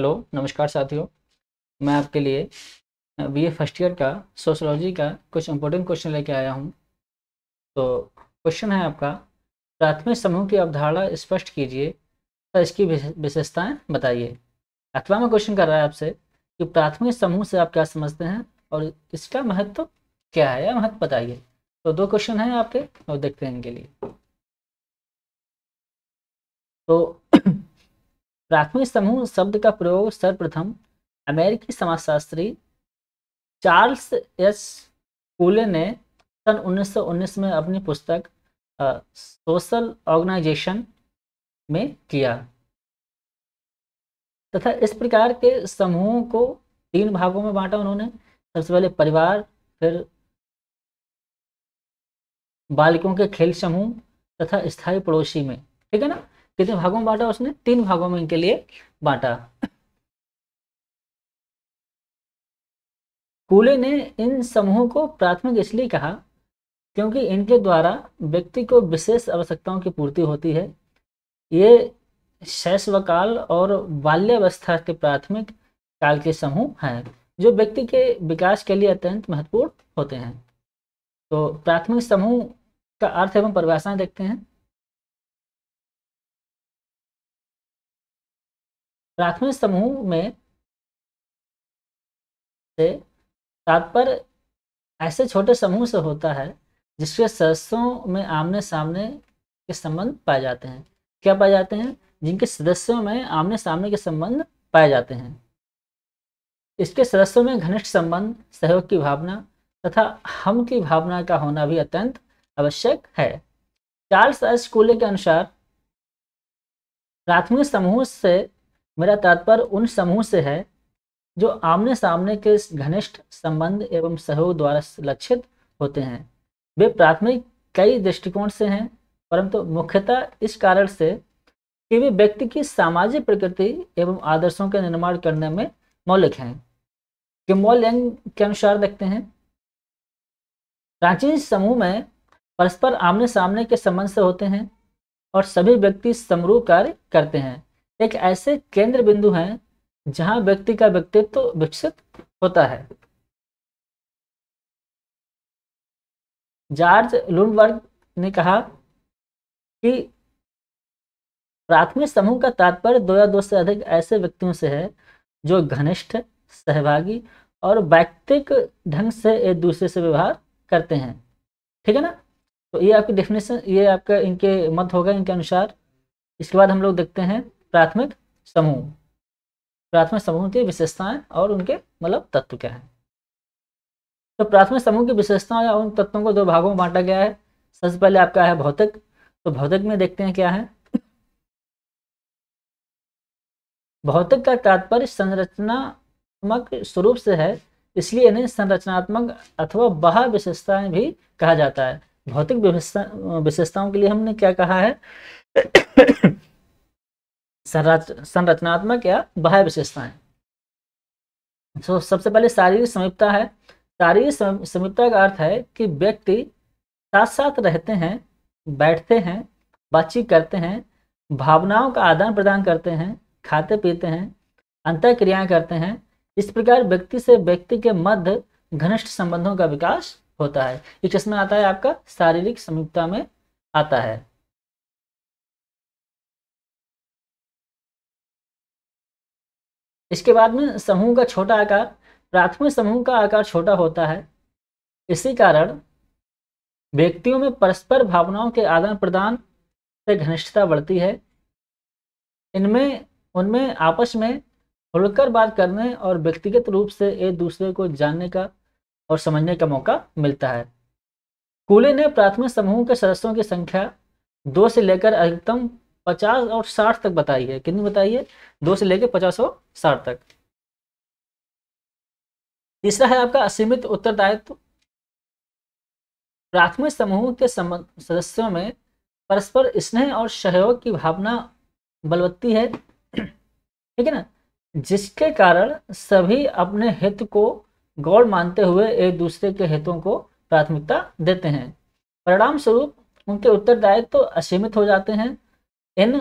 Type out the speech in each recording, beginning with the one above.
hello नमस्कार साथियों मैं आपके लिए बीए फर्स्ट ईयर का सोशोलॉजी का कुछ इम्पोर्टेंट क्वेश्चन लेके आया हूँ तो क्वेश्चन है आपका प्राथमिक समूह की अवधारणा स्पष्ट कीजिए और इसकी विशेषताएं बताइए अथवा में क्वेश्चन कर रहा है आपसे कि प्राथमिक समूह से आप क्या समझते हैं और इसका महत्व तो क्या है या महत्व बताइए तो दो क्वेश्चन हैं आपके और देखते हैं इनके लिए तो प्राथमिक समूह शब्द का प्रयोग सर्वप्रथम अमेरिकी समाजशास्त्री चार्ल्स एस कूले ने सन 1919 में अपनी पुस्तक सोशल ऑर्गेनाइजेशन में किया तथा इस प्रकार के समूहों को तीन भागों में बांटा उन्होंने सबसे पहले परिवार फिर बालिकों के खेल समूह तथा स्थायी पड़ोसी में ठीक है ना कितने भागों में बांटा उसने तीन भागों में इनके लिए बांटा कूले ने इन समूहों को प्राथमिक इसलिए कहा क्योंकि इनके द्वारा व्यक्ति को विशेष आवश्यकताओं की पूर्ति होती है ये शैशवकाल और बाल्यावस्था के प्राथमिक काल के समूह हैं जो व्यक्ति के विकास के लिए अत्यंत महत्वपूर्ण होते हैं तो प्राथमिक समूह का अर्थ एवं परिभाषाएं देखते हैं प्राथमिक समूह में से तात्पर्य ऐसे छोटे समूह से होता है जिसके सदस्यों में आमने सामने के संबंध पाए जाते हैं क्या पाए जाते हैं जिनके सदस्यों में आमने सामने के संबंध पाए जाते हैं इसके सदस्यों में घनिष्ठ संबंध सहयोग की भावना तथा हम की भावना का होना भी अत्यंत आवश्यक है चार्ल्स एस कूले के अनुसार प्राथमिक समूह से मेरा तात्पर्य उन समूह से है जो आमने सामने के घनिष्ठ संबंध एवं सहयोग द्वारा लक्षित होते हैं वे प्राथमिक कई दृष्टिकोण से हैं परंतु मुख्यतः इस कारण से कि वे व्यक्ति की सामाजिक प्रकृति एवं आदर्शों के निर्माण करने में मौलिक हैं मौल यंग के अनुसार देखते हैं प्राचीन समूह में परस्पर आमने सामने के संबंध से होते हैं और सभी व्यक्ति समरूह कार्य करते हैं एक ऐसे केंद्र बिंदु हैं जहां व्यक्ति का व्यक्तित्व विकसित होता है जॉर्ज लुंडबर्ग ने कहा कि प्राथमिक समूह का तात्पर्य दो या दो से अधिक ऐसे व्यक्तियों से है जो घनिष्ठ सहभागी और व्यक्तिक ढंग से एक दूसरे से व्यवहार करते हैं ठीक है ना तो ये आपकी डेफिनेशन ये आपका इनके मत होगा इनके अनुसार इसके बाद हम लोग देखते हैं प्राथमिक समूह प्राथमिक समूह की विशेषताएं और उनके मतलब तत्व क्या हैं तो प्राथमिक समूह की विशेषता और उन तत्वों को दो भागों में बांटा गया है सबसे पहले आपका है भौतिक तो भौतिक में देखते हैं क्या है भौतिक का तात्पर्य संरचनात्मक स्वरूप से है इसलिए इन्हें संरचनात्मक अथवा बाह विशेषताएं भी कहा जाता है भौतिक विशेषताओं के लिए हमने क्या कहा है संरचनात्मक या बाह्य विशेषताएं सो so, सबसे पहले शारीरिक समीपता है शारीरिक समीपता का अर्थ है कि व्यक्ति साथ साथ रहते हैं बैठते हैं बातचीत करते हैं भावनाओं का आदान प्रदान करते हैं खाते पीते हैं अंतर क्रियाएं करते हैं इस प्रकार व्यक्ति से व्यक्ति के मध्य घनिष्ठ संबंधों का विकास होता है ये किसमें आता है आपका शारीरिक समीपता में आता है इसके बाद में समूह का छोटा आकार प्राथमिक समूह का आकार छोटा होता है इसी कारण व्यक्तियों में परस्पर भावनाओं के आदान प्रदान से घनिष्ठता बढ़ती है इनमें उनमें आपस में खुलकर बात करने और व्यक्तिगत रूप से एक दूसरे को जानने का और समझने का मौका मिलता है कूले ने प्राथमिक समूह के सदस्यों की संख्या दो से लेकर अधिकतम पचास और साठ तक बताई है कितनी बताई है दो से लेके पचास और साठ तक तीसरा है आपका असीमित उत्तरदायित्व प्राथमिक समूह के सदस्यों में परस्पर स्नेह और सहयोग की भावना बलवत्ती है ठीक है ना जिसके कारण सभी अपने हित को गौर मानते हुए एक दूसरे के हितों को प्राथमिकता देते हैं परिणाम स्वरूप उनके उत्तरदायित्व तो असीमित हो जाते हैं इन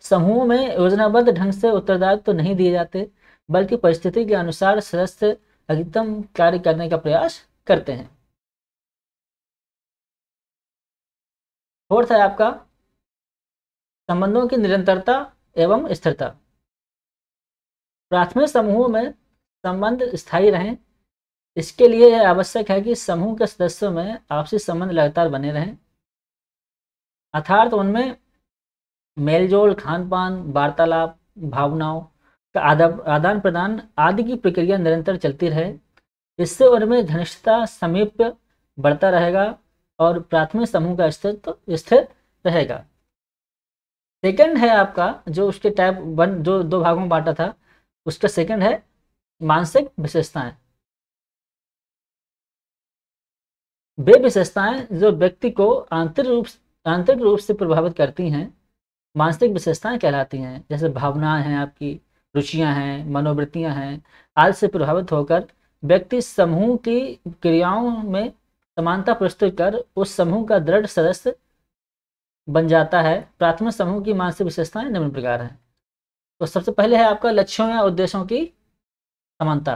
समूह में योजनाबद्ध ढंग से उत्तरदायित्व तो नहीं दिए जाते बल्कि परिस्थिति के अनुसार सदस्य अधिकतम कार्य करने का प्रयास करते हैं फोर्थ है आपका संबंधों की निरंतरता एवं स्थिरता प्राथमिक समूहों में संबंध स्थायी रहें इसके लिए यह आवश्यक है कि समूह के सदस्यों में आपसी संबंध लगातार बने रहें अर्थात उनमें मेलजोल खान पान वार्तालाप भावनाओं का आदान आदान प्रदान आदि की प्रक्रिया निरंतर चलती रहे इससे उनमें घनिष्ठता समीप बढ़ता रहेगा और प्राथमिक समूह का अस्तित्व तो स्थिर रहेगा सेकंड है आपका जो उसके टाइप वन जो दो भागों में बांटा था उसका सेकंड है मानसिक विशेषताएं वे विशेषताएं जो व्यक्ति को आंतरिक रूप आंतरिक रूप से प्रभावित करती हैं मानसिक विशेषताएं कहलाती हैं जैसे भावनाएं हैं आपकी रुचियां हैं मनोवृत्तियां हैं आज से प्रभावित होकर व्यक्ति समूह की क्रियाओं में समानता प्रस्तुत कर उस समूह का दृढ़ सदस्य बन जाता है प्राथमिक समूह की मानसिक विशेषताएं निम्न प्रकार हैं तो सबसे पहले है आपका लक्ष्यों या उद्देश्यों की समानता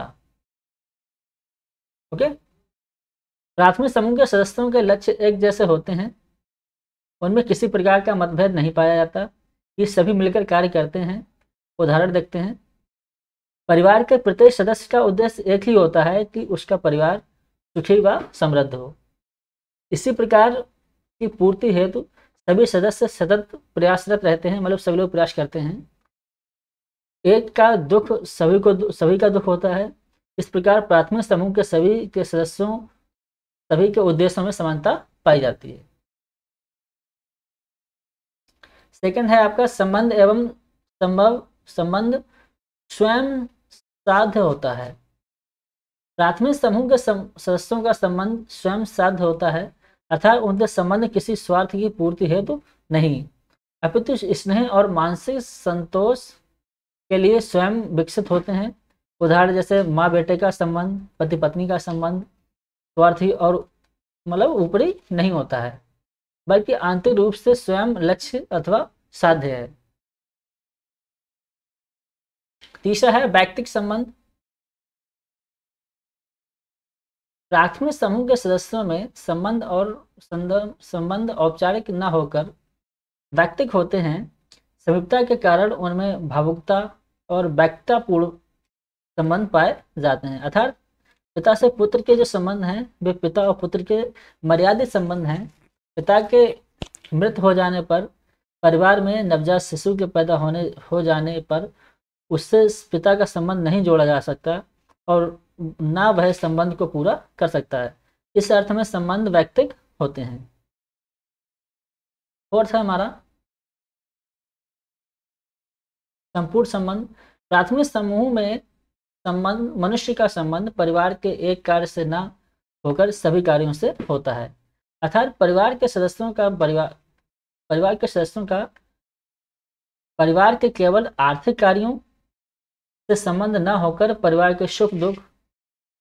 ओके प्राथमिक समूह के सदस्यों के लक्ष्य एक जैसे होते हैं उनमें किसी प्रकार का मतभेद नहीं पाया जाता ये सभी मिलकर कार्य करते हैं उदाहरण देखते हैं परिवार के प्रत्येक सदस्य का उद्देश्य एक ही होता है कि उसका परिवार सुखी व समृद्ध हो इसी प्रकार की पूर्ति हेतु सभी सदस्य सतत प्रयासरत रहते हैं मतलब सभी लोग प्रयास करते हैं एक का दुख सभी को सभी का दुख होता है इस प्रकार प्राथमिक समूह के सभी के सदस्यों सभी के उद्देश्यों में समानता पाई जाती है सेकंड है आपका संबंध एवं संभव संबंध स्वयं साध्य होता है प्राथमिक समूह के सदस्यों का संबंध स्वयं साध्य होता है अर्थात उनके संबंध किसी स्वार्थ की पूर्ति हेतु तो नहीं अपितु स्नेह और मानसिक संतोष के लिए स्वयं विकसित होते हैं उदाहरण जैसे माँ बेटे का संबंध पति पत्नी का संबंध स्वार्थी और मतलब ऊपरी नहीं होता है बल्कि आंतरिक रूप से स्वयं लक्ष्य अथवा साध्य है तीसरा है व्यक्तिक संबंध प्राथमिक समूह के सदस्यों में संबंध और संबंध औपचारिक न होकर व्यक्तिक होते हैं समीपता के कारण उनमें भावुकता और व्यक्तापूर्ण संबंध पाए जाते हैं अर्थात पिता से पुत्र के जो संबंध हैं वे पिता और पुत्र के मर्यादित संबंध हैं पिता के मृत हो जाने पर परिवार में नवजात शिशु के पैदा होने हो जाने पर उससे पिता का संबंध नहीं जोड़ा जा सकता और ना वह संबंध को पूरा कर सकता है इस अर्थ में संबंध व्यक्तिक होते हैं और था हमारा संपूर्ण संबंध प्राथमिक समूह में संबंध मनुष्य का संबंध परिवार के एक कार्य से ना होकर सभी कार्यों से होता है अर्थात परिवार के सदस्यों का परिवार परिवार के सदस्यों का परिवार के केवल आर्थिक कार्यों से संबंध न होकर परिवार के सुख दुख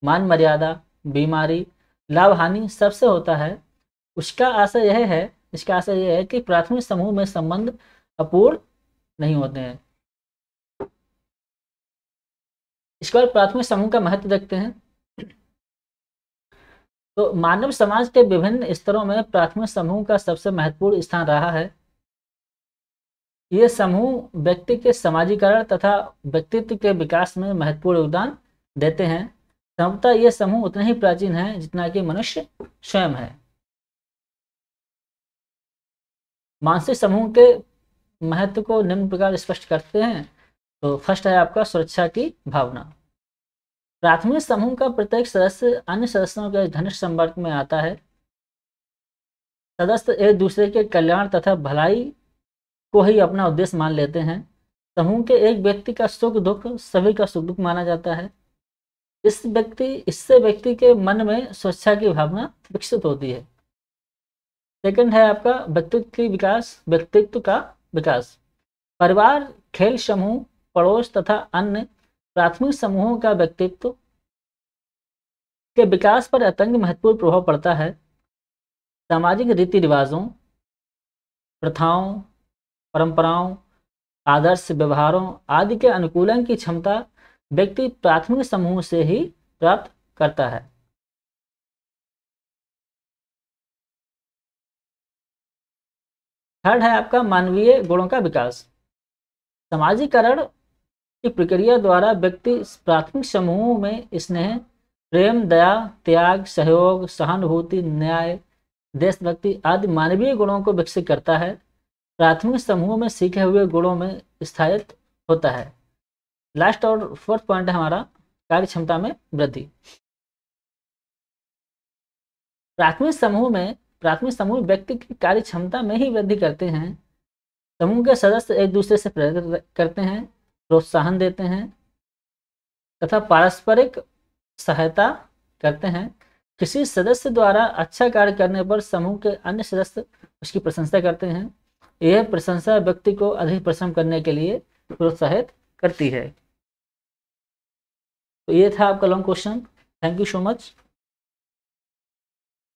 मान मर्यादा बीमारी लाभ हानि सबसे होता है उसका आशय यह है इसका आशय यह है कि प्राथमिक समूह में संबंध अपूर्ण नहीं होते हैं इसके बाद प्राथमिक समूह का महत्व देखते हैं तो मानव समाज के विभिन्न स्तरों में प्राथमिक समूह का सबसे महत्वपूर्ण स्थान रहा है ये समूह व्यक्ति के समाजीकरण तथा व्यक्तित्व के विकास में महत्वपूर्ण योगदान देते हैं संभवतः ये समूह उतने ही प्राचीन है जितना कि मनुष्य स्वयं है मानसिक समूह के महत्व को निम्न प्रकार स्पष्ट करते हैं तो फर्स्ट है आपका सुरक्षा की भावना प्राथमिक समूह का प्रत्येक सदस्य अन्य सदस्यों के घनिष्ठ संपर्क में आता है सदस्य एक दूसरे के कल्याण तथा भलाई को ही अपना उद्देश्य मान लेते हैं समूह के एक व्यक्ति का सुख दुख सभी का सुख दुख माना जाता है इस व्यक्ति इससे व्यक्ति के मन में स्वच्छा की भावना विकसित होती है सेकंड है आपका व्यक्तित्व की विकास व्यक्तित्व का विकास परिवार खेल समूह पड़ोस तथा अन्य प्राथमिक समूहों का व्यक्तित्व के विकास पर अत्यंत महत्वपूर्ण प्रभाव पड़ता है सामाजिक रीति रिवाजों प्रथाओं परंपराओं आदर्श व्यवहारों आदि के अनुकूलन की क्षमता व्यक्ति प्राथमिक समूह से ही प्राप्त करता है थर्ड है आपका मानवीय गुणों का विकास समाजीकरण प्रक्रिया द्वारा व्यक्ति प्राथमिक समूहों में स्नेह प्रेम दया त्याग सहयोग सहानुभूति न्याय देशभक्ति आदि मानवीय गुणों को विकसित करता है प्राथमिक समूह में सीखे हुए गुणों में स्थायित होता है लास्ट और फोर्थ पॉइंट है हमारा कार्य क्षमता में वृद्धि प्राथमिक समूह में प्राथमिक समूह व्यक्ति की कार्य क्षमता में ही वृद्धि करते हैं समूह के सदस्य एक दूसरे से प्रेरित करते हैं प्रोत्साहन देते हैं तथा पारस्परिक सहायता करते हैं किसी सदस्य द्वारा अच्छा कार्य करने पर समूह के अन्य सदस्य उसकी प्रशंसा करते हैं यह प्रशंसा व्यक्ति को अधिक परिश्रम करने के लिए प्रोत्साहित करती है तो ये था आपका long question thank you so much